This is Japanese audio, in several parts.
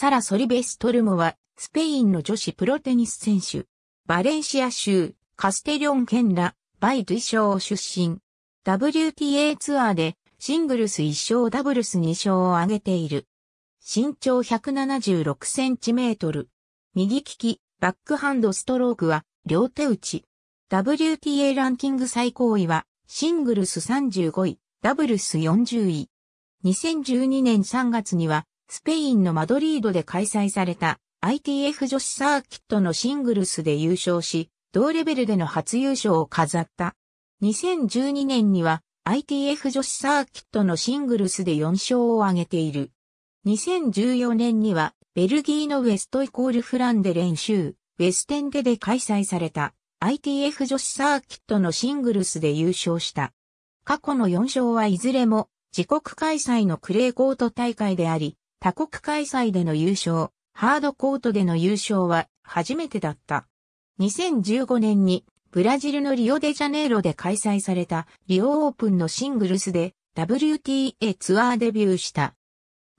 サラ・ソリベストルモは、スペインの女子プロテニス選手。バレンシア州、カステリョン県ラ、バイドゥを出身。WTA ツアーで、シングルス1勝ダブルス2勝を挙げている。身長176センチメートル。右利き、バックハンドストロークは、両手打ち。WTA ランキング最高位は、シングルス35位、ダブルス40位。2012年3月には、スペインのマドリードで開催された ITF 女子サーキットのシングルスで優勝し、同レベルでの初優勝を飾った。2012年には ITF 女子サーキットのシングルスで4勝を挙げている。2014年にはベルギーのウェストイコールフランで練習、ウェステンデで開催された ITF 女子サーキットのシングルスで優勝した。過去の4勝はいずれも自国開催のクレーコート大会であり、他国開催での優勝、ハードコートでの優勝は初めてだった。2015年にブラジルのリオデジャネイロで開催されたリオオープンのシングルスで WTA ツアーデビューした。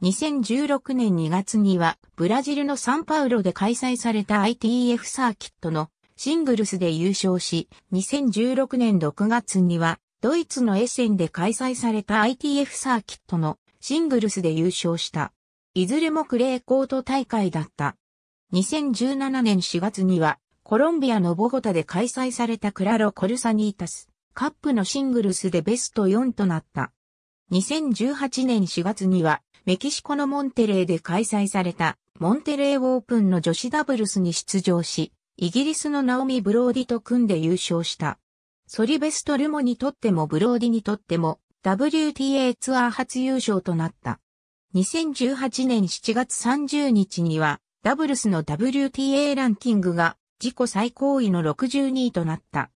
2016年2月にはブラジルのサンパウロで開催された ITF サーキットのシングルスで優勝し、2016年6月にはドイツのエッセンで開催された ITF サーキットのシングルスで優勝した。いずれもクレーコート大会だった。2017年4月には、コロンビアのボゴタで開催されたクラロ・コルサニータス、カップのシングルスでベスト4となった。2018年4月には、メキシコのモンテレーで開催された、モンテレーオープンの女子ダブルスに出場し、イギリスのナオミ・ブローディと組んで優勝した。ソリベスト・ルモにとってもブローディにとっても、WTA ツアー初優勝となった。2018年7月30日には、ダブルスの WTA ランキングが自己最高位の62位となった。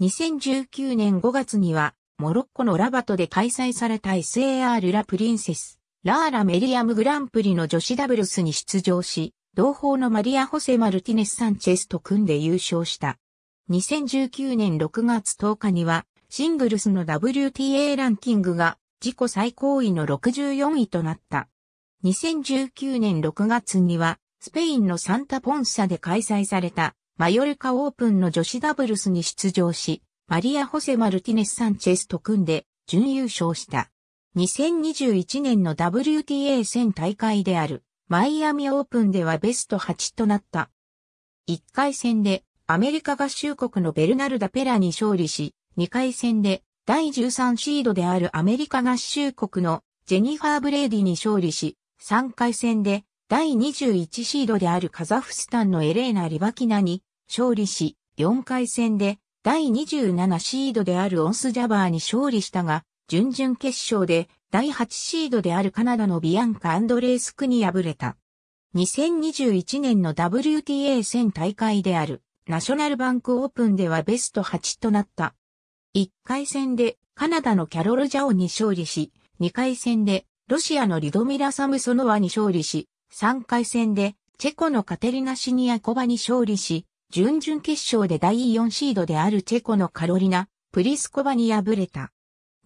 2019年5月には、モロッコのラバトで開催された SAR ラプリンセス、ラーラメリアムグランプリの女子ダブルスに出場し、同胞のマリア・ホセ・マルティネス・サンチェスと組んで優勝した。2019年6月10日には、シングルスの WTA ランキングが自己最高位の64位となった。2019年6月には、スペインのサンタポンサで開催された、マヨルカオープンの女子ダブルスに出場し、マリア・ホセ・マルティネス・サンチェスと組んで、準優勝した。2021年の WTA 戦大会である、マイアミオープンではベスト8となった。1回戦でアメリカ合衆国のベルナルダ・ペラに勝利し、2回戦で第13シードであるアメリカ合衆国のジェニファー・ブレイディに勝利し、3回戦で第21シードであるカザフスタンのエレーナ・リバキナに勝利し、4回戦で第27シードであるオンス・ジャバーに勝利したが、準々決勝で第8シードであるカナダのビアンカ・アンドレースクに敗れた。2021年の WTA 戦大会であるナショナルバンクオープンではベスト8となった1回戦でカナダのキャロル・ジャオに勝利し、2回戦でロシアのリドミラ・サムソノワに勝利し、3回戦でチェコのカテリナ・シニアコバに勝利し、準々決勝で第4シードであるチェコのカロリナ・プリスコバに敗れた。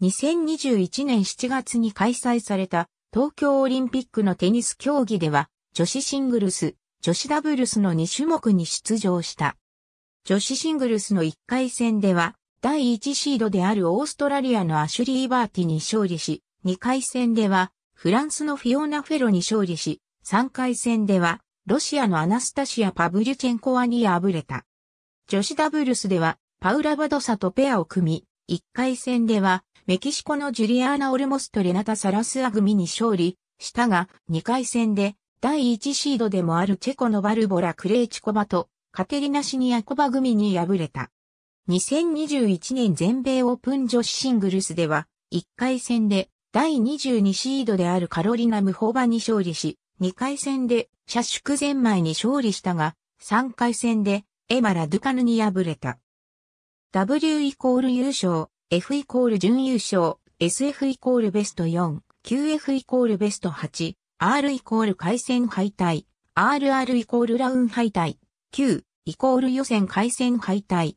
2021年7月に開催された東京オリンピックのテニス競技では、女子シングルス、女子ダブルスの2種目に出場した。女子シングルスの1回戦では、第1シードであるオーストラリアのアシュリー・バーティに勝利し、2回戦ではフランスのフィオナ・フェロに勝利し、3回戦ではロシアのアナスタシア・パブリュチェンコワに敗れた。女子ダブルスではパウラ・バドサとペアを組み、1回戦ではメキシコのジュリアーナ・オルモスとレナタ・サラスア組に勝利したが、2回戦で第1シードでもあるチェコのバルボラ・クレイチコバとカテリナ・シニアコバ組に敗れた。2021年全米オープン女子シングルスでは、1回戦で第22シードであるカロリナ・ムホバに勝利し、2回戦で社宿ゼンマイに勝利したが、3回戦でエマラ・ドゥカヌに敗れた。W イコール優勝、F イコール準優勝、SF イコールベスト4、QF イコールベスト8、R イコール回戦敗退、RR イコールラウン敗退、Q イコール予選回戦敗退、